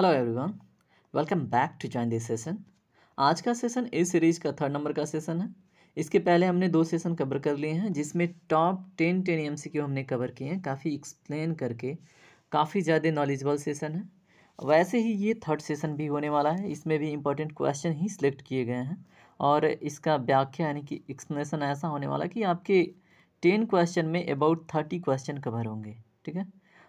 hello everyone welcome back to join this session आज का session इस सीरीज़ का थर्ड नंबर का सेशन है इसके पहले हमने दो सेशन कवर कर लिए हैं जिसमें top ten ten M C हमने कवर किए हैं काफ़ी एक्सप्लेन करके काफ़ी ज़्यादा नॉलेजबल सेशन है वैसे ही ये थर्ड सेशन भी होने वाला है इसमें भी इंपॉर्टेंट क्वेश्चन ही सिलेक्ट किए गए हैं और इसका व्याख्या यानी कि एक्सप्लेनेशन ऐसा होने वाला कि आपके टेन क्वेश्चन में अबाउट थर्टी क्वेश्चन कवर होंगे ठीक है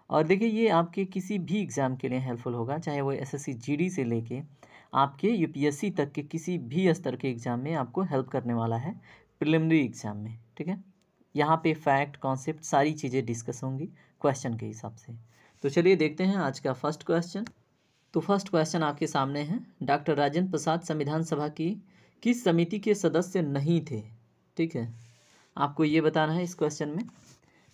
और देखिए ये आपके किसी भी एग्ज़ाम के लिए हेल्पफुल होगा चाहे वो एसएससी जीडी से लेके आपके यूपीएससी तक के किसी भी स्तर के एग्ज़ाम में आपको हेल्प करने वाला है प्रिलिमिनरी एग्ज़ाम में ठीक है यहाँ पे फैक्ट कॉन्सेप्ट सारी चीज़ें डिस्कस होंगी क्वेश्चन के हिसाब से तो चलिए देखते हैं आज का फर्स्ट क्वेश्चन तो फर्स्ट क्वेश्चन आपके सामने है डॉक्टर राजेंद्र प्रसाद संविधान सभा की किस समिति के सदस्य नहीं थे ठीक है आपको ये बताना है इस क्वेश्चन में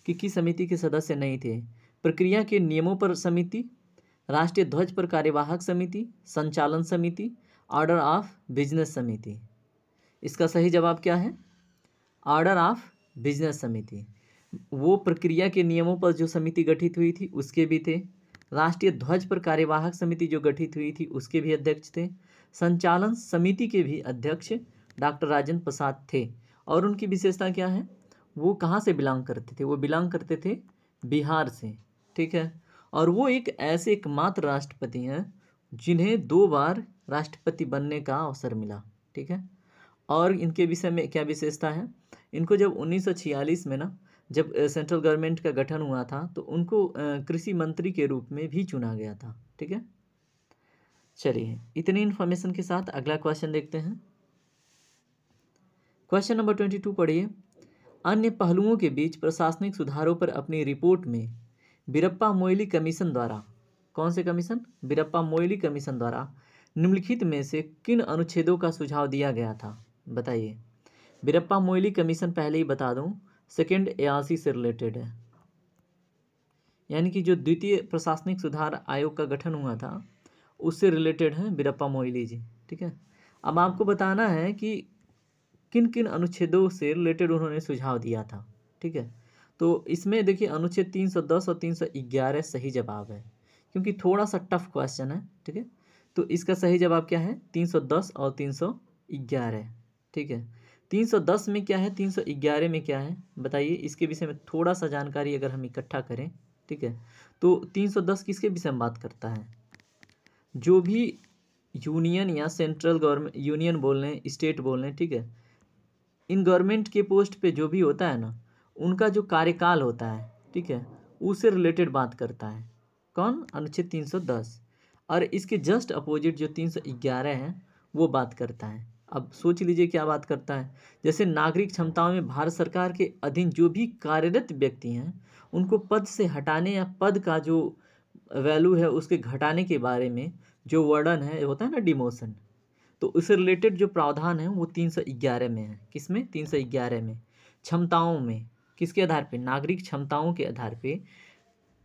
कि किस समिति के सदस्य नहीं थे प्रक्रिया के नियमों पर समिति राष्ट्रीय ध्वज पर कार्यवाहक समिति संचालन समिति ऑर्डर ऑफ बिजनेस समिति इसका सही जवाब क्या है ऑर्डर ऑफ बिजनेस समिति वो प्रक्रिया के नियमों पर जो समिति गठित हुई थी उसके भी थे राष्ट्रीय ध्वज पर कार्यवाहक समिति जो गठित हुई थी उसके भी अध्यक्ष थे संचालन समिति के भी अध्यक्ष डॉक्टर राजेंद्र प्रसाद थे और उनकी विशेषता क्या है वो कहाँ से बिलोंग करते थे वो बिलोंग करते थे बिहार से ठीक है और वो एक ऐसे एकमात्र राष्ट्रपति हैं जिन्हें दो बार राष्ट्रपति बनने का अवसर मिला ठीक है और इनके विषय में क्या विशेषता है इनको जब 1946 में ना जब सेंट्रल गवर्नमेंट का गठन हुआ था तो उनको कृषि मंत्री के रूप में भी चुना गया था ठीक है चलिए इतनी इन्फॉर्मेशन के साथ अगला क्वेश्चन देखते हैं क्वेश्चन नंबर ट्वेंटी टू पढ़िए अन्य पहलुओं के बीच प्रशासनिक सुधारों पर अपनी रिपोर्ट में बिरप्पा मोयली कमीशन द्वारा कौन से कमीशन बिरप्पा मोयली कमीशन द्वारा निम्नलिखित में से किन अनुच्छेदों का सुझाव दिया गया था बताइए बिरप्पा मोयली कमीशन पहले ही बता दूं सेकंड एआरसी से रिलेटेड है यानी कि जो द्वितीय प्रशासनिक सुधार आयोग का गठन हुआ था उससे रिलेटेड है बिरप्पा मोइली जी ठीक है अब आपको बताना है कि किन किन अनुच्छेदों से रिलेटेड उन्होंने सुझाव दिया था ठीक है तो इसमें देखिए अनुच्छेद 310 और 311 सही जवाब है क्योंकि थोड़ा सा टफ क्वेश्चन है ठीक है तो इसका सही जवाब क्या है 310 और 311 ठीक है 310 में क्या है 311 में क्या है बताइए इसके विषय में थोड़ा सा जानकारी अगर हम इकट्ठा करें ठीक है तो 310 किसके विषय में बात करता है जो भी यूनियन या सेंट्रल गवर्नमेंट यूनियन बोल रहे हैं स्टेट बोल रहे हैं ठीक है इन गवर्नमेंट के पोस्ट पे जो भी होता है ना उनका जो कार्यकाल होता है ठीक है उससे रिलेटेड बात करता है कौन अनुच्छेद 310 और इसके जस्ट अपोजिट जो 311 है वो बात करता है अब सोच लीजिए क्या बात करता है जैसे नागरिक क्षमताओं में भारत सरकार के अधीन जो भी कार्यरत व्यक्ति हैं उनको पद से हटाने या पद का जो वैल्यू है उसके घटाने के बारे में जो वर्णन है होता है ना डिमोशन तो उससे रिलेटेड जो प्रावधान है वो 311 में है किस में 311 में क्षमताओं में किसके आधार पे नागरिक क्षमताओं के आधार पे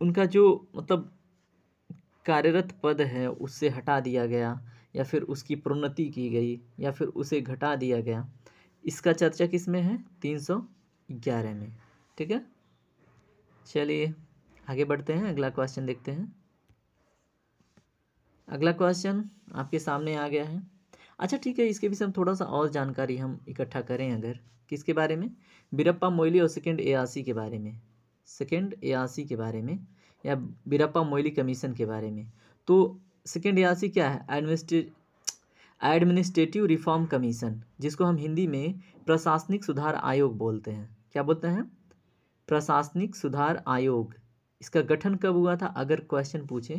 उनका जो मतलब कार्यरत पद है उससे हटा दिया गया या फिर उसकी प्रोन्नति की गई या फिर उसे घटा दिया गया इसका चर्चा किस में है तीन सौ ग्यारह में ठीक है चलिए आगे बढ़ते हैं अगला क्वेश्चन देखते हैं अगला क्वेश्चन आपके सामने आ गया है अच्छा ठीक है इसके विषय हम थोड़ा सा और जानकारी हम इकट्ठा करें अगर किसके बारे में बीरप्पा मोइली और सेकेंड एआसी के बारे में सेकेंड एआसी के बारे में या बीरप्पा मोइली कमीशन के बारे में तो सेकेंड ए क्या है एडमिनिस्ट्रे एडमिनिस्ट्रेटिव रिफॉर्म कमीशन जिसको हम हिंदी में प्रशासनिक सुधार आयोग बोलते हैं क्या बोलते हैं प्रशासनिक सुधार आयोग इसका गठन कब हुआ था अगर क्वेश्चन पूछें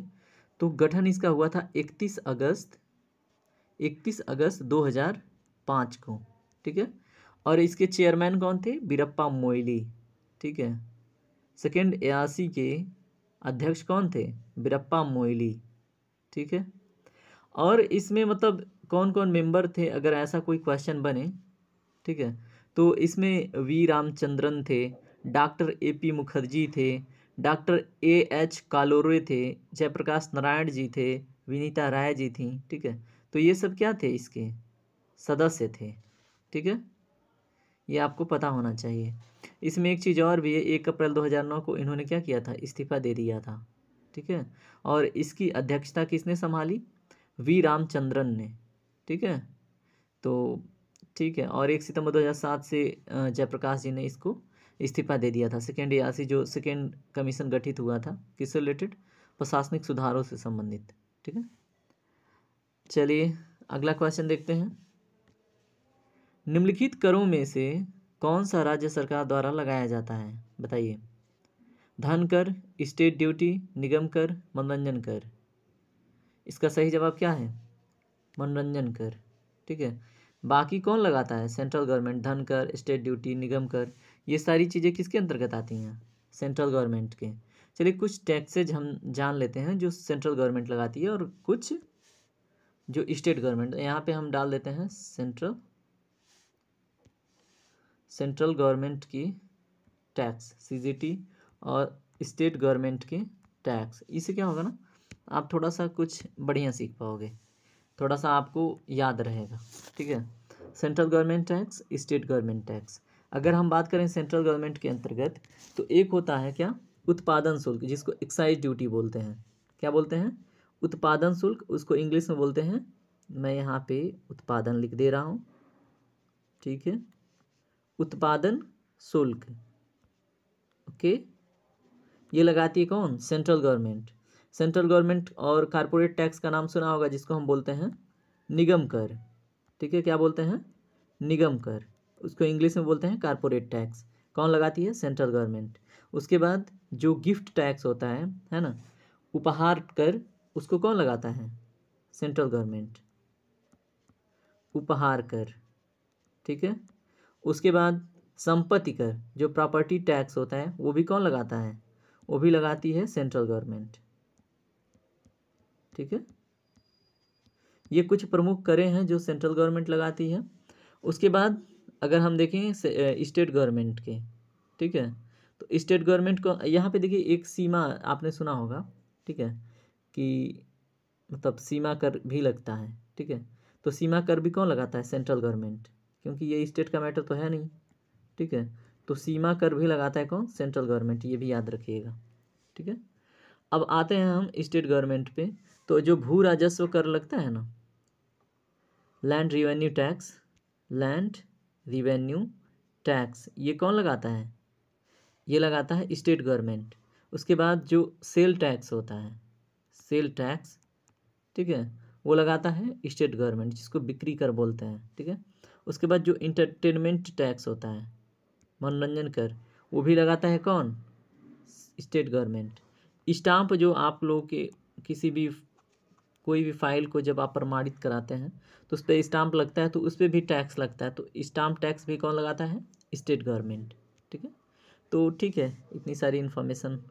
तो गठन इसका हुआ था 31 अगस्त इकतीस अगस्त 2005 को ठीक है और इसके चेयरमैन कौन थे बीरप्पा मोइली ठीक है सेकेंड एआसी के अध्यक्ष कौन थे बीरप्पा मोइली ठीक है और इसमें मतलब कौन कौन मेंबर थे अगर ऐसा कोई क्वेश्चन बने ठीक है तो इसमें वी रामचंद्रन थे डॉक्टर ए पी मुखर्जी थे डॉक्टर ए एच कालोरे थे जयप्रकाश नारायण जी थे विनीता राय जी थी ठीक है तो ये सब क्या थे इसके सदस्य थे ठीक है ये आपको पता होना चाहिए इसमें एक चीज़ और भी है एक अप्रैल 2009 को इन्होंने क्या किया था इस्तीफा दे दिया था ठीक है और इसकी अध्यक्षता किसने संभाली वी रामचंद्रन ने ठीक है तो ठीक है और एक सितंबर 2007 से जयप्रकाश जी ने इसको इस्तीफा दे दिया था सेकेंड यासी जो सेकेंड कमीशन गठित हुआ था किससे रिलेटेड प्रशासनिक सुधारों से संबंधित ठीक है चलिए अगला क्वेश्चन देखते हैं निम्नलिखित करों में से कौन सा राज्य सरकार द्वारा लगाया जाता है बताइए धन कर स्टेट ड्यूटी निगम कर मनोरंजन कर इसका सही जवाब क्या है मनोरंजन कर ठीक है बाकी कौन लगाता है सेंट्रल गवर्नमेंट धन कर स्टेट ड्यूटी निगम कर ये सारी चीज़ें किसके अंतर्गत आती हैं सेंट्रल गवर्नमेंट के चलिए कुछ टैक्सेज हम जान लेते हैं जो सेंट्रल गवर्नमेंट लगाती है और कुछ जो स्टेट गवर्नमेंट तो यहाँ पे हम डाल देते हैं सेंट्रल सेंट्रल गवर्नमेंट की टैक्स सीजीटी और स्टेट गवर्नमेंट की टैक्स इसे क्या होगा ना आप थोड़ा सा कुछ बढ़िया सीख पाओगे थोड़ा सा आपको याद रहेगा ठीक है central government tax state government tax अगर हम बात करें सेंट्रल गवर्नमेंट के अंतर्गत तो एक होता है क्या उत्पादन शुल्क जिसको एक्साइज ड्यूटी बोलते हैं क्या बोलते हैं उत्पादन शुल्क उसको इंग्लिश में बोलते हैं मैं यहाँ पे उत्पादन लिख दे रहा हूँ ठीक है उत्पादन शुल्क ओके ये लगाती है कौन सेंट्रल गवर्नमेंट सेंट्रल गवर्नमेंट और कारपोरेट टैक्स का नाम सुना होगा जिसको हम बोलते हैं निगम कर ठीक है क्या बोलते हैं निगम कर उसको इंग्लिश में बोलते हैं कारपोरेट टैक्स कौन लगाती है सेंट्रल गवर्नमेंट उसके बाद जो गिफ्ट टैक्स होता है है ना उपहार कर उसको कौन लगाता है सेंट्रल गवर्नमेंट उपहार कर ठीक है उसके बाद संपत्ति कर जो प्रॉपर्टी टैक्स होता है वो भी कौन लगाता है वो भी लगाती है सेंट्रल गवर्नमेंट ठीक है ये कुछ प्रमुख करें हैं जो सेंट्रल गवर्नमेंट लगाती है उसके बाद अगर हम देखें स्टेट गवर्नमेंट के ठीक है तो स्टेट गवर्नमेंट को यहाँ पे देखिए एक सीमा आपने सुना होगा ठीक है कि मतलब सीमा कर भी लगता है ठीक है तो सीमा कर भी कौन लगाता है सेंट्रल गवर्नमेंट क्योंकि ये स्टेट का मैटर तो है नहीं ठीक है तो सीमा कर भी लगाता है कौन सेंट्रल गवर्नमेंट ये भी याद रखिएगा ठीक है अब आते हैं हम स्टेट गवर्नमेंट पे तो जो भू राजस्व कर लगता है ना land revenue tax land revenue tax ये कौन लगाता है ये लगाता है स्टेट गवर्नमेंट उसके बाद जो सेल टैक्स होता है सेल टैक्स ठीक है वो लगाता है स्टेट गवर्नमेंट जिसको बिक्री कर बोलते हैं ठीक है उसके बाद जो इंटरटेनमेंट टैक्स होता है मनोरंजन कर वो भी लगाता है कौन स्टेट गवर्नमेंट स्टाम्प जो आप लोग के किसी भी कोई भी फाइल को जब आप प्रमाणित कराते हैं तो उस पर स्टाम्प लगता है तो उस पर भी टैक्स लगता है तो स्टाम्प टैक्स भी कौन लगाता है स्टेट गवर्नमेंट ठीक है तो ठीक है इतनी सारी इन्फॉर्मेशन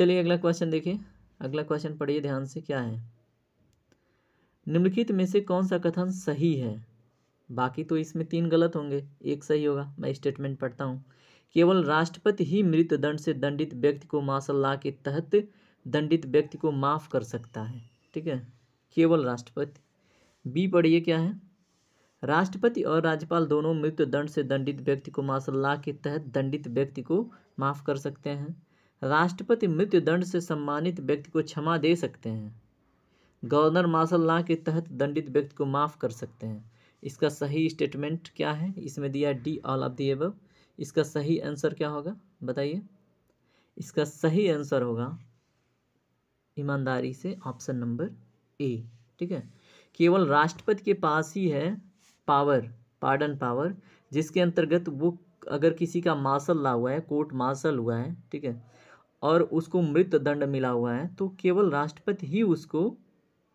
चलिए अगला क्वेश्चन देखिए अगला क्वेश्चन पढ़िए ध्यान से क्या है निम्नलिखित में से कौन सा कथन सही है बाकी तो इसमें तीन गलत होंगे एक सही होगा मैं स्टेटमेंट पढ़ता हूँ केवल राष्ट्रपति ही मृत्युदंड से दंडित व्यक्ति को माशाला के तहत दंडित व्यक्ति को माफ़ कर सकता है ठीक है केवल राष्ट्रपति बी पढ़िए क्या है राष्ट्रपति और राज्यपाल दोनों मृत्युदंड से दंडित व्यक्ति को माशाला के तहत दंडित व्यक्ति को माफ़ कर सकते हैं राष्ट्रपति मृत्यु दंड से सम्मानित व्यक्ति को क्षमा दे सकते हैं गवर्नर मार्शल लॉ के तहत दंडित व्यक्ति को माफ़ कर सकते हैं इसका सही स्टेटमेंट क्या है इसमें दिया D all of the above इसका सही आंसर क्या होगा बताइए इसका सही आंसर होगा ईमानदारी से ऑप्शन नंबर ए ठीक है केवल राष्ट्रपति के पास ही है पावर पार्डन पावर जिसके अंतर्गत वो अगर किसी का मार्शल ला हुआ है कोर्ट मार्शल हुआ है ठीक है और उसको मृत दंड मिला हुआ है तो केवल राष्ट्रपति ही उसको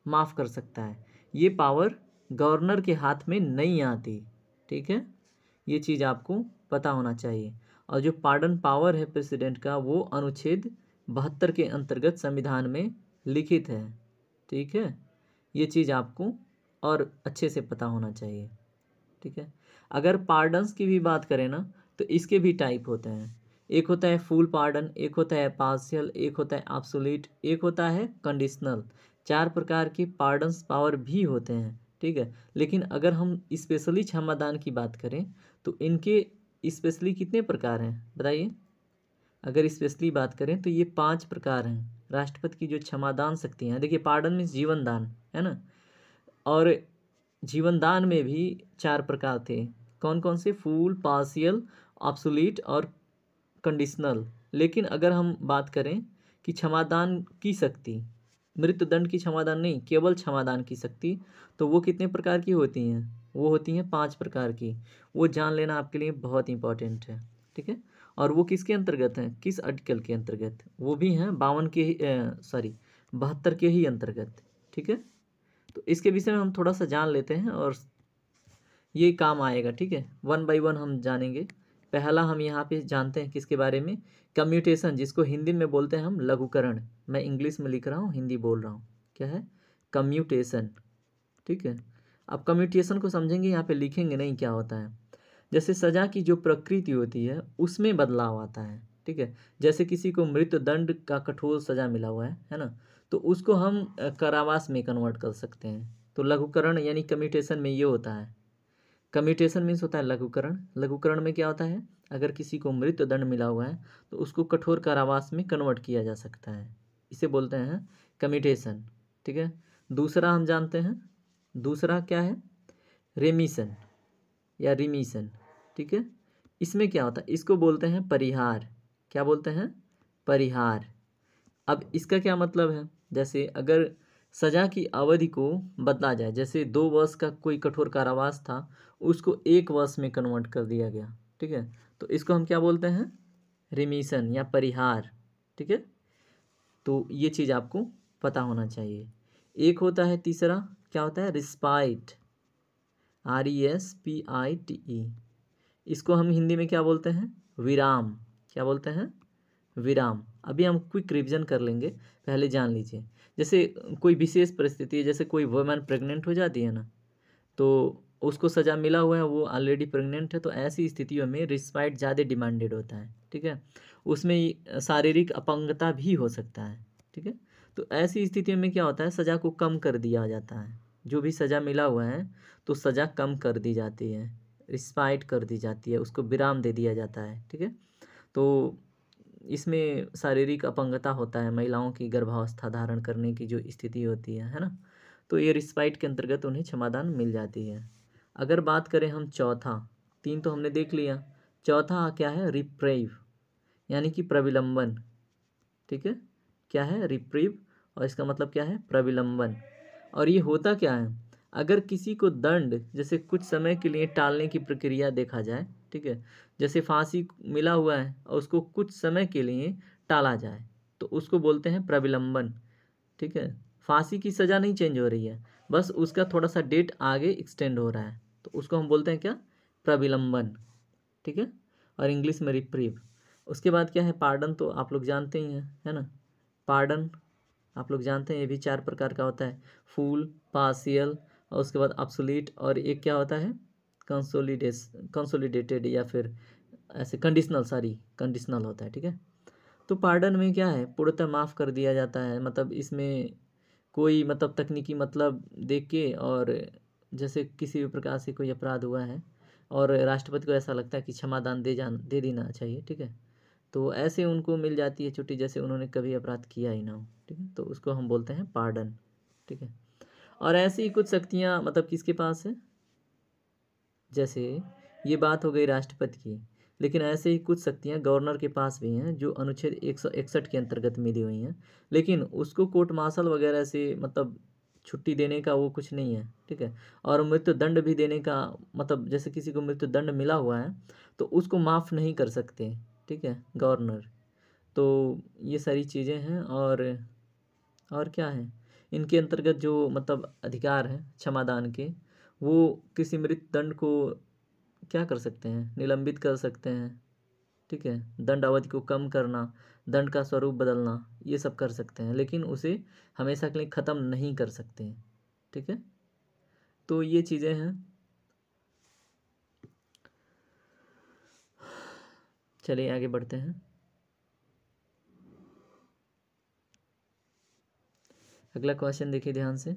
माफ़ कर सकता है ये पावर गवर्नर के हाथ में नहीं आती ठीक है ये चीज़ आपको पता होना चाहिए और जो पार्डन पावर है प्रेसिडेंट का वो अनुच्छेद बहत्तर के अंतर्गत संविधान में लिखित है ठीक है ये चीज़ आपको और अच्छे से पता होना चाहिए ठीक है अगर पार्डन्स की भी बात करें ना तो इसके भी टाइप होते हैं एक होता है फुल पार्डन एक होता है पार्शियल एक होता है ऑब्सोलीट एक होता है कंडीशनल चार प्रकार के पार्डन्स पावर भी होते हैं ठीक है लेकिन अगर हम स्पेशली क्षमादान की बात करें तो इनके स्पेशली कितने प्रकार हैं बताइए अगर स्पेशली बात करें तो ये पांच प्रकार हैं राष्ट्रपति की जो क्षमादान शक्ति हैं देखिए पार्डन मीन्स जीवनदान है ना और जीवनदान में भी चार प्रकार थे कौन कौन से फूल पार्शियल ऑप्सुलीट और कंडीशनल लेकिन अगर हम बात करें कि क्षमादान की शक्ति मृत्युदंड की क्षमादान नहीं केवल क्षमादान की शक्ति तो वो कितने प्रकार की होती हैं वो होती हैं पांच प्रकार की वो जान लेना आपके लिए बहुत इंपॉर्टेंट है ठीक है और वो किसके अंतर्गत हैं किस आर्टिकल के अंतर्गत वो भी हैं बावन के ही सॉरी बहत्तर के ही अंतर्गत ठीक है तो इसके विषय में हम थोड़ा सा जान लेते हैं और ये काम आएगा ठीक है वन बाई वन हम जानेंगे पहला हम यहाँ पे जानते हैं किसके बारे में कम्यूटेशन जिसको हिंदी में बोलते हैं हम लघुकरण मैं इंग्लिश में लिख रहा हूँ हिंदी बोल रहा हूँ क्या है कम्यूटेशन ठीक है अब कम्यूटेशन को समझेंगे यहाँ पे लिखेंगे नहीं क्या होता है जैसे सज़ा की जो प्रकृति होती है उसमें बदलाव आता है ठीक है जैसे किसी को मृत्युदंड का कठोर सज़ा मिला हुआ है है ना तो उसको हम कारावास में कन्वर्ट कर सकते हैं तो लघुकरण यानी कम्यूटेशन में ये होता है कम्यूटेशन मीन्स होता है लघुकरण लघुकरण में क्या होता है अगर किसी को मृत्यु दंड मिला हुआ है तो उसको कठोर कारावास में कन्वर्ट किया जा सकता है इसे बोलते हैं कम्यूटेशन ठीक है दूसरा हम जानते हैं दूसरा क्या है रेमिशन या रिमिशन ठीक है इसमें क्या होता है इसको बोलते हैं परिहार क्या बोलते हैं परिहार अब इसका क्या मतलब है जैसे अगर सजा की अवधि को बदला जाए जैसे दो वर्ष का कोई कठोर कारावास था उसको एक वर्ष में कन्वर्ट कर दिया गया ठीक है तो इसको हम क्या बोलते हैं रिमीशन या परिहार ठीक है तो ये चीज़ आपको पता होना चाहिए एक होता है तीसरा क्या होता है respite R E S P I T E इसको हम हिंदी में क्या बोलते हैं विराम क्या बोलते हैं विराम अभी हम क्विक रिविजन कर लेंगे पहले जान लीजिए जैसे कोई विशेष परिस्थिति है जैसे कोई वुमेन प्रेग्नेंट हो जाती है ना तो उसको सज़ा मिला हुआ है वो ऑलरेडी प्रेग्नेंट है तो ऐसी स्थितियों में रिस्पाइट ज़्यादा डिमांडेड होता है ठीक है उसमें शारीरिक अपंगता भी हो सकता है ठीक है तो ऐसी स्थितियों में क्या होता है सज़ा को कम कर दिया जाता है जो भी सज़ा मिला हुआ है तो सज़ा कम कर दी जाती है रिस्पाइट कर दी जाती है उसको विराम दे दिया जाता है ठीक है तो इसमें शारीरिक अपंगता होता है महिलाओं की गर्भावस्था धारण करने की जो स्थिति होती है है ना तो ये रिस्पाइट के अंतर्गत उन्हें क्षमादान मिल जाती है अगर बात करें हम चौथा तीन तो हमने देख लिया चौथा क्या है रिप्रेव यानी कि प्रविलंबन ठीक है क्या है रिप्रीव और इसका मतलब क्या है प्रविलंबन और ये होता क्या है अगर किसी को दंड जैसे कुछ समय के लिए टालने की प्रक्रिया देखा जाए ठीक है जैसे फांसी मिला हुआ है और उसको कुछ समय के लिए टाला जाए तो उसको बोलते हैं प्रविलंबन ठीक है फांसी की सज़ा नहीं चेंज हो रही है बस उसका थोड़ा सा डेट आगे एक्सटेंड हो रहा है तो उसको हम बोलते हैं क्या प्रविलंबन ठीक है और इंग्लिश में रिप्रीव उसके बाद क्या है पार्डन तो आप लोग जानते ही हैं है ना पार्डन आप लोग जानते हैं ये भी चार प्रकार का होता है फूल पासियल और उसके बाद अपसुलीट और एक क्या होता है कंसोलीडेस कंसोलीडेटेड या फिर ऐसे कंडीशनल सॉरी कंडीशनल होता है ठीक है तो पार्डन में क्या है पूर्णतः माफ़ कर दिया जाता है मतलब इसमें कोई मतलब तकनीकी मतलब देख के और जैसे किसी भी प्रकार से कोई अपराध हुआ है और राष्ट्रपति को ऐसा लगता है कि क्षमादान दे जान दे देना चाहिए ठीक है तो ऐसे उनको मिल जाती है छुट्टी जैसे उन्होंने कभी अपराध किया ही ना हो ठीक है तो उसको हम बोलते हैं पार्डन ठीक है और ऐसी कुछ शक्तियाँ मतलब किसके पास है जैसे ये बात हो गई राष्ट्रपति की लेकिन ऐसे ही कुछ शक्तियाँ गवर्नर के पास भी हैं जो अनुच्छेद एक सौ इकसठ के अंतर्गत मिली हुई हैं लेकिन उसको कोर्ट मार्शल वगैरह से मतलब छुट्टी देने का वो कुछ नहीं है ठीक है और मृत्यु दंड भी देने का मतलब जैसे किसी को मृत्यु दंड मिला हुआ है तो उसको माफ़ नहीं कर सकते ठीक है गवर्नर तो ये सारी चीज़ें हैं और और क्या है इनके अंतर्गत जो मतलब अधिकार हैं क्षमादान के वो किसी मृत दंड को क्या कर सकते हैं निलंबित कर सकते हैं ठीक है दंड अवधि को कम करना दंड का स्वरूप बदलना ये सब कर सकते हैं लेकिन उसे हमेशा के लिए ख़त्म नहीं कर सकते हैं ठीक है तो ये चीज़ें हैं चलिए आगे बढ़ते हैं अगला क्वेश्चन देखिए ध्यान से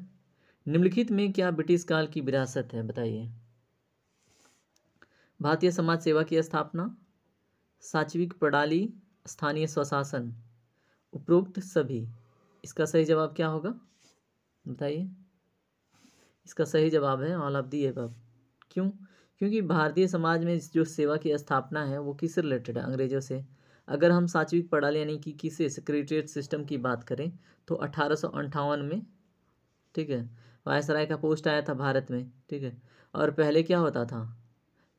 निम्नलिखित में क्या ब्रिटिश काल की विरासत है बताइए भारतीय समाज सेवा की स्थापना साचविक प्रणाली स्थानीय स्वशासन उपरोक्त सभी इसका सही जवाब क्या होगा बताइए इसका सही जवाब है ऑल ऑफ दी एबव क्यों क्योंकि भारतीय समाज में जो सेवा की स्थापना है वो किससे रिलेटेड है अंग्रेजों से अगर हम साचविक प्रणाली यानी कि किसे सेक्रेटरीट सिस्टम की बात करें तो अठारह में ठीक है वायसराय का पोस्ट आया था भारत में ठीक है और पहले क्या होता था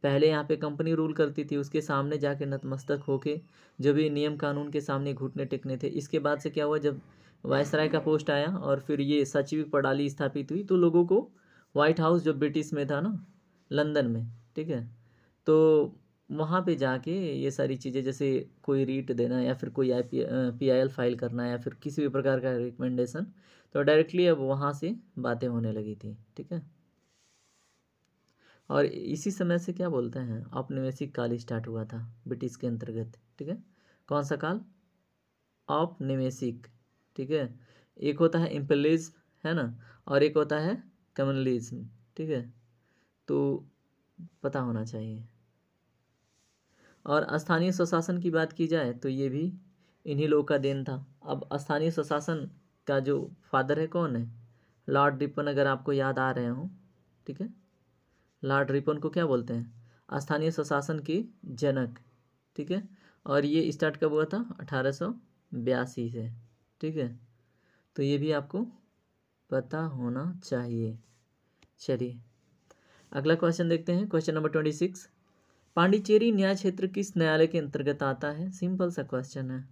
पहले यहाँ पे कंपनी रूल करती थी उसके सामने जाके नतमस्तक होके जो भी नियम कानून के सामने घुटने टेकने थे इसके बाद से क्या हुआ जब वायसराय का पोस्ट आया और फिर ये सचिव प्रणाली स्थापित हुई तो लोगों को व्हाइट हाउस जो ब्रिटिश में था ना लंदन में ठीक है तो वहाँ पे जाके ये सारी चीज़ें जैसे कोई रीट देना या फिर कोई I P I L file करना या फिर किसी भी प्रकार का रिकमेंडेशन तो डायरेक्टली अब वहाँ से बातें होने लगी थी ठीक है और इसी समय से क्या बोलते हैं औपनिवेशिक काल स्टार्ट हुआ था ब्रिटिश के अंतर्गत ठीक है कौन सा काल औपनिवेशिक ठीक है एक होता है इम्पलिज है ना और एक होता है कम्युनलिज्म ठीक है तो पता होना चाहिए और स्थानीय स्वशासन की बात की जाए तो ये भी इन्हीं लोगों का देन था अब स्थानीय स्वशासन का जो फादर है कौन है लॉर्ड रिपन अगर आपको याद आ रहे हो ठीक है लॉर्ड रिपन को क्या बोलते हैं स्थानीय स्वशासन की जनक ठीक है और ये स्टार्ट कब हुआ था अठारह से ठीक है तो ये भी आपको पता होना चाहिए चलिए अगला क्वेश्चन देखते हैं question number twenty six Pondicherry न्याय क्षेत्र किस न्यायालय के अंतर्गत आता है सिंपल सा क्वेश्चन है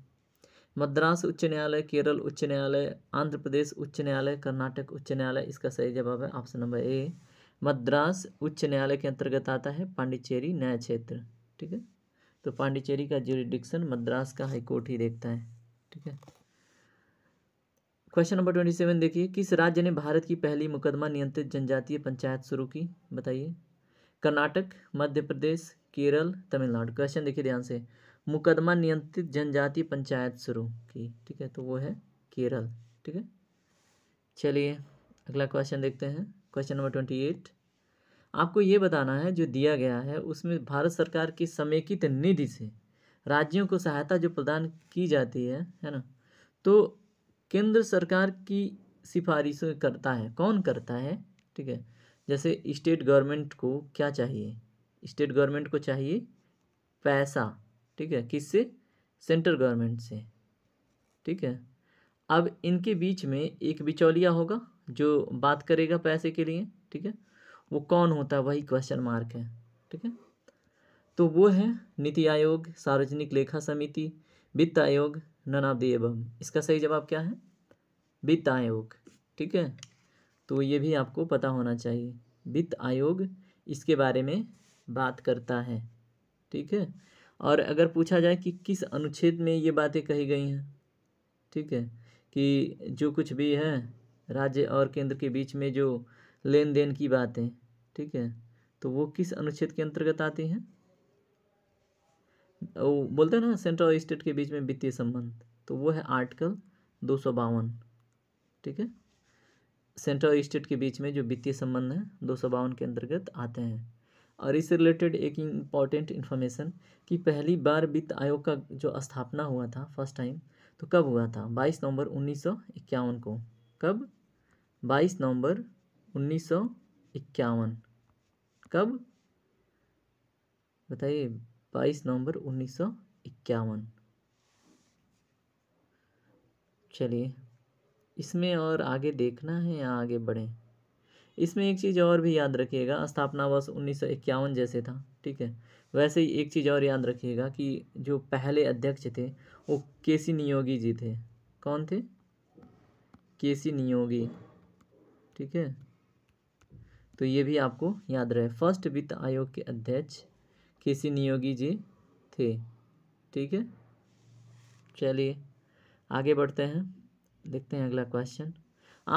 मद्रास उच्च न्यायालय केरल उच्च न्यायालय आंध्र प्रदेश उच्च न्यायालय कर्नाटक उच्च न्यायालय इसका सही जवाब है ऑप्शन नंबर ए मद्रास उच्च न्यायालय के अंतर्गत आता है पांडिचेरी न्याय क्षेत्र ठीक है तो पांडिचेरी का जुरिडिक्शन मद्रास का हाईकोर्ट ही देखता है ठीक है क्वेश्चन नंबर ट्वेंटी सेवन देखिए किस राज्य ने भारत की पहली मुकदमा नियंत्रित जनजातीय पंचायत शुरू की बताइए कर्नाटक मध्य प्रदेश केरल तमिलनाडु क्वेश्चन देखिए ध्यान से मुकदमा नियंत्रित जनजाति पंचायत शुरू की ठीक है तो वो है केरल ठीक है चलिए अगला क्वेश्चन देखते हैं क्वेश्चन नंबर ट्वेंटी एट आपको ये बताना है जो दिया गया है उसमें भारत सरकार की समेकित निधि से राज्यों को सहायता जो प्रदान की जाती है है ना तो केंद्र सरकार की सिफारिश करता है कौन करता है ठीक है जैसे स्टेट गवर्नमेंट को क्या चाहिए स्टेट गवर्नमेंट को चाहिए पैसा ठीक है किससे सेंट्रल गवर्नमेंट से ठीक है अब इनके बीच में एक बिचौलिया होगा जो बात करेगा पैसे के लिए ठीक है वो कौन होता है वही क्वेश्चन मार्क है ठीक है तो वो है नीति आयोग सार्वजनिक लेखा समिति वित्त आयोग नन ऑफ द एवम इसका सही जवाब क्या है वित्त आयोग ठीक है तो ये भी आपको पता होना चाहिए वित्त आयोग इसके बारे में बात करता है ठीक है और अगर पूछा जाए कि किस अनुच्छेद में ये बातें कही गई हैं ठीक है कि जो कुछ भी है राज्य और केंद्र के बीच में जो लेन देन की बातें ठीक है तो वो किस अनुच्छेद के अंतर्गत आती हैं वो बोलते हैं ना सेंट्रल और स्टेट के बीच में वित्तीय संबंध तो वो है आर्टिकल दो सौ बावन ठीक है सेंट्रल और स्टेट के बीच में जो वित्तीय संबंध है दो सौ बावन के अंतर्गत आते हैं और इससे रिलेटेड एक इम्पॉर्टेंट इन्फॉर्मेशन कि पहली बार वित्त आयोग का जो स्थापना हुआ था फर्स्ट टाइम तो कब हुआ था 22 नवंबर उन्नीस को कब 22 नवंबर उन्नीस कब बताइए 22 नवंबर उन्नीस चलिए इसमें और आगे देखना है या आगे बढ़ें इसमें एक चीज़ और भी याद रखिएगा स्थापना वर्ष उन्नीस जैसे था ठीक है वैसे ही एक चीज़ और याद रखिएगा कि जो पहले अध्यक्ष थे वो सी नियोगी जी थे कौन थे सी नियोगी ठीक है तो ये भी आपको याद रहे फर्स्ट वित्त आयोग के अध्यक्ष सी नियोगी जी थे ठीक है चलिए आगे बढ़ते हैं देखते हैं अगला क्वेश्चन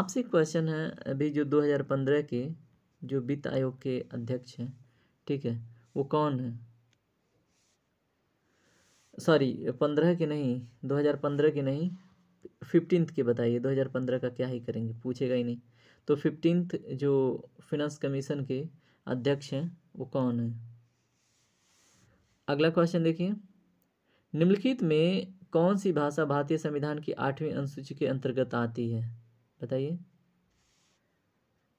आपसे क्वेश्चन है अभी जो 2015 के जो वित्त आयोग के अध्यक्ष हैं ठीक है वो कौन है सॉरी पंद्रह के नहीं 2015 के नहीं फिफ्टींथ के बताइए 2015 का क्या ही करेंगे पूछेगा ही नहीं तो फिफ्टींथ जो फिनेंस कमीशन के अध्यक्ष हैं वो कौन है अगला क्वेश्चन देखिए निम्नलिखित में कौन सी भाषा भारतीय संविधान की आठवीं अनुसूची के अंतर्गत आती है बताइए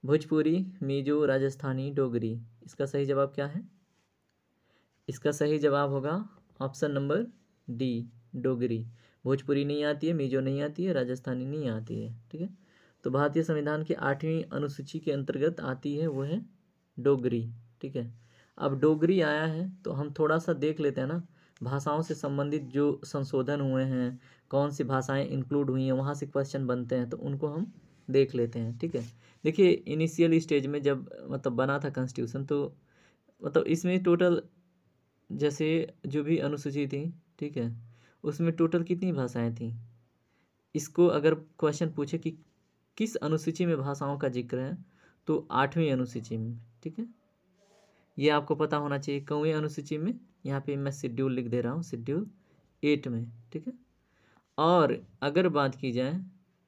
भोजपुरी मिजो राजस्थानी डोगरी इसका सही जवाब क्या है इसका सही जवाब होगा option number D Dogri Bhojpuri नहीं आती है मिजो नहीं आती है राजस्थानी नहीं आती है ठीक है तो भारतीय संविधान की आठवीं अनुसूची के अंतर्गत आती है वो है डोगरी ठीक है अब डोगरी आया है तो हम थोड़ा सा देख लेते हैं ना भाषाओं से संबंधित जो संशोधन हुए हैं कौन सी भाषाएं इंक्लूड हुई हैं वहाँ से क्वेश्चन बनते हैं तो उनको हम देख लेते हैं ठीक है देखिए इनिशियल स्टेज में जब मतलब बना था कॉन्स्टिट्यूशन तो मतलब इसमें टोटल जैसे जो भी अनुसूची थी ठीक है उसमें टोटल कितनी भाषाएं थी इसको अगर क्वेश्चन पूछे कि किस अनुसूची में भाषाओं का जिक्र है तो आठवीं अनुसूची में ठीक है ये आपको पता होना चाहिए कौवीं अनुसूची में यहाँ पे मैं शेड्यूल लिख दे रहा हूँ शेड्यूल एट में ठीक है और अगर बात की जाए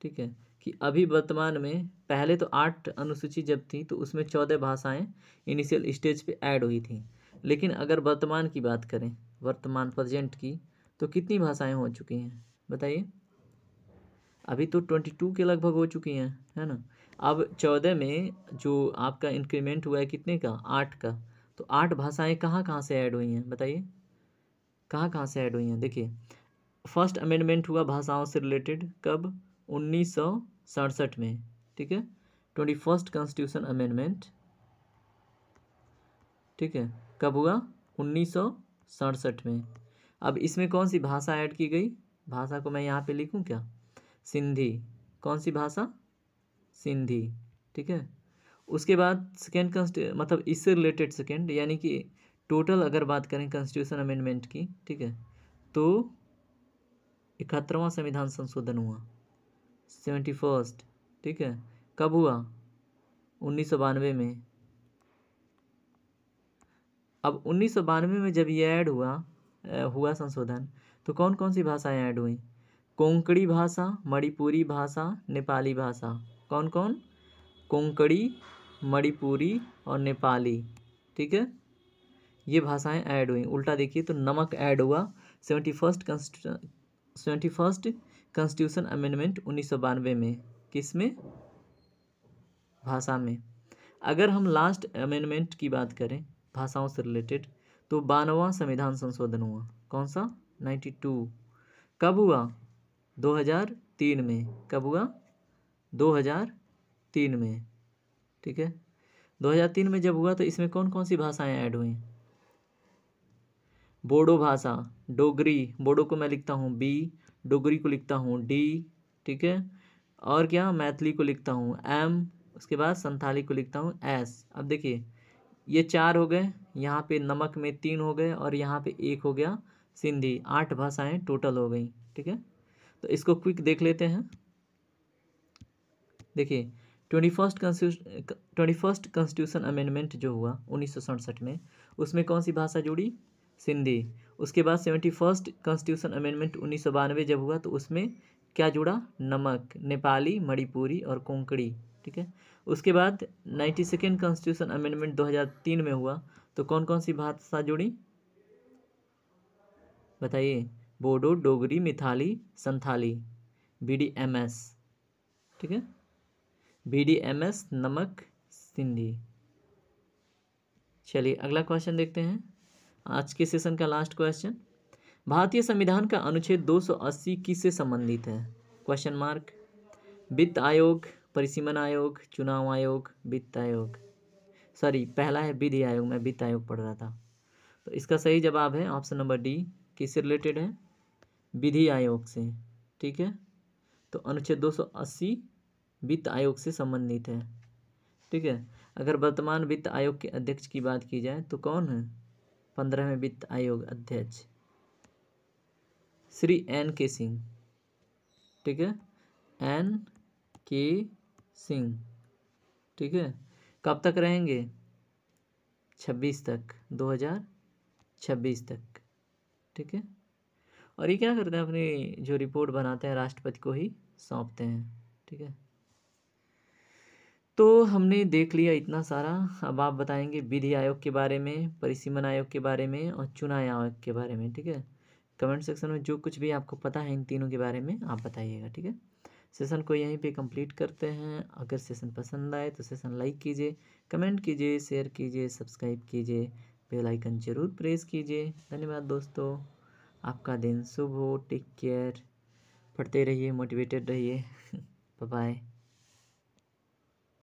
ठीक है कि अभी वर्तमान में पहले तो आठ अनुसूची जब थी तो उसमें चौदह भाषाएं इनिशियल स्टेज पे ऐड हुई थी लेकिन अगर वर्तमान की बात करें वर्तमान प्रजेंट की तो कितनी भाषाएं हो चुकी हैं बताइए अभी तो ट्वेंटी टू के लगभग हो चुकी हैं है ना अब चौदह में जो आपका इंक्रीमेंट हुआ है कितने का आठ का तो आठ भाषाएँ कहाँ कहाँ से ऐड हुई हैं बताइए कहाँ कहाँ से ऐड हुई हैं देखिए फर्स्ट अमेंडमेंट हुआ भाषाओं से रिलेटेड कब उन्नीस सौ सड़सठ में ठीक है ट्वेंटी फर्स्ट कॉन्स्टिट्यूशन अमेंडमेंट ठीक है कब हुआ उन्नीस सौ सड़सठ में अब इसमें कौन सी भाषा ऐड की गई भाषा को मैं यहाँ पे लिखूँ क्या सिंधी कौन सी भाषा सिंधी ठीक है उसके बाद सेकेंड कंस्ट मतलब इससे रिलेटेड सेकेंड यानी कि टोटल अगर बात करें कॉन्स्टिट्यूशन अमेंडमेंट की ठीक है तो इकहत्तरवां संविधान संशोधन हुआ सेवेंटी फर्स्ट ठीक है कब हुआ उन्नीस सौ बानवे में अब उन्नीस सौ बानवे में जब ये ऐड हुआ हुआ संशोधन तो कौन कौन सी भाषाएं ऐड हुई कोंकणी भाषा मणिपुरी भाषा नेपाली भाषा कौन कौन कोंकणी मणिपुरी और नेपाली ठीक है ये भाषाएं ऐड हुई उल्टा देखिए तो नमक ऐड हुआ seventy first seventy first constitution amendment उन्नीस सौ बानवे में किस में भाषा में अगर हम लास्ट अमेंडमेंट की बात करें भाषाओं से रिलेटेड तो बानवा संविधान संशोधन हुआ कौन सा नाइन्टी टू कब हुआ दो हज़ार तीन में कब हुआ दो हज़ार तीन में ठीक है दो हज़ार तीन में जब हुआ तो इसमें कौन कौन सी भाषाएं ऐड हुई बोडो भाषा डोगरी बोडो को मैं लिखता हूँ बी डोगरी को लिखता हूँ डी ठीक है और क्या मैथिली को लिखता हूँ एम उसके बाद संथाली को लिखता हूँ एस अब देखिए ये चार हो गए यहाँ पे नमक में तीन हो गए और यहाँ पे एक हो गया सिंधी आठ भाषाएं टोटल हो गई ठीक है तो इसको क्विक देख लेते हैं देखिए twenty first twenty first constitution amendment जो हुआ उन्नीस में उसमें कौन सी भाषा जुड़ी सिंधी उसके बाद सेवेंटी फर्स्ट कॉन्स्टिट्यूशन अमेंडमेंट उन्नीस सौ बानवे जब हुआ तो उसमें क्या जुड़ा नमक नेपाली मणिपुरी और कोंकड़ी ठीक है उसके बाद नाइन्टी सेकेंड कॉन्स्टिट्यूशन अमेंडमेंट दो हज़ार तीन में हुआ तो कौन कौन सी भाषा जुड़ी बताइए Bodo Dogri Maithili Santhali B D M S ठीक है बी डी एम एस नमक सिंधी चलिए अगला क्वेश्चन देखते हैं आज के सेशन का लास्ट क्वेश्चन भारतीय संविधान का अनुच्छेद 280 से संबंधित है क्वेश्चन मार्क वित्त आयोग परिसीमन आयोग चुनाव आयोग वित्त आयोग सॉरी पहला है विधि आयोग मैं वित्त आयोग पढ़ रहा था तो इसका सही जवाब है ऑप्शन नंबर डी से रिलेटेड है विधि आयोग से ठीक है तो अनुच्छेद 280 वित्त आयोग से संबंधित है ठीक है अगर वर्तमान वित्त आयोग के अध्यक्ष की बात की जाए तो कौन है पंद्रहवें वित्त आयोग अध्यक्ष श्री एन के सिंह ठीक है एन के सिंह ठीक है कब तक रहेंगे छब्बीस तक दो हज़ार छब्बीस तक ठीक है और ये क्या करते हैं अपनी जो रिपोर्ट बनाते हैं राष्ट्रपति को ही सौंपते हैं ठीक है तो हमने देख लिया इतना सारा अब आप बताएंगे विधि आयोग के बारे में परिसीमन आयोग के बारे में और चुनाव आयोग के बारे में ठीक है कमेंट सेक्शन में जो कुछ भी आपको पता है इन तीनों के बारे में आप बताइएगा ठीक है सेशन को यहीं पे कंप्लीट करते हैं अगर सेशन पसंद आए तो सेशन लाइक कीजिए कमेंट कीजिए शेयर कीजिए सब्सक्राइब कीजिए बेलाइकन जरूर प्रेस कीजिए धन्यवाद दोस्तों आपका दिन शुभ हो टेक केयर पढ़ते रहिए मोटिवेटेड रहिए बाय